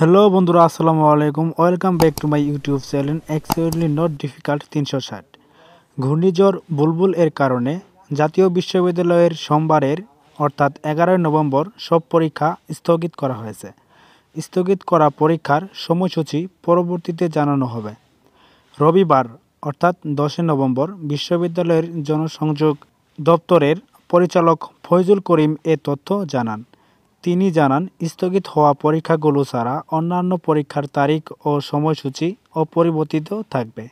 hello বন্ধুরা আসসালামু আলাইকুম welcome back to my YouTube channel actually not difficult তিনশো ষাট ঘূর্ণিঝড় বুলবুল এর কারণে জাতীয় বিশ্ববিদ্যালয়ের সোমবারের অর্থাৎ এগারোই নভেম্বর সব পরীক্ষা স্থগিত করা হয়েছে স্থগিত করা পরীক্ষার সময়সূচি পরবর্তীতে জানানো হবে রবিবার অর্থাৎ দশই নভেম্বর বিশ্ববিদ্যালয়ের জনসংযোগ দপ্তরের পরিচালক ফয়জুল করিম এ তথ্য জানান তিনি জানান স্থগিত হওয়া পরীক্ষাগুলো ছাড়া অন্যান্য পরীক্ষার তারিখ ও সময়সূচি অপরিবর্তিত থাকবে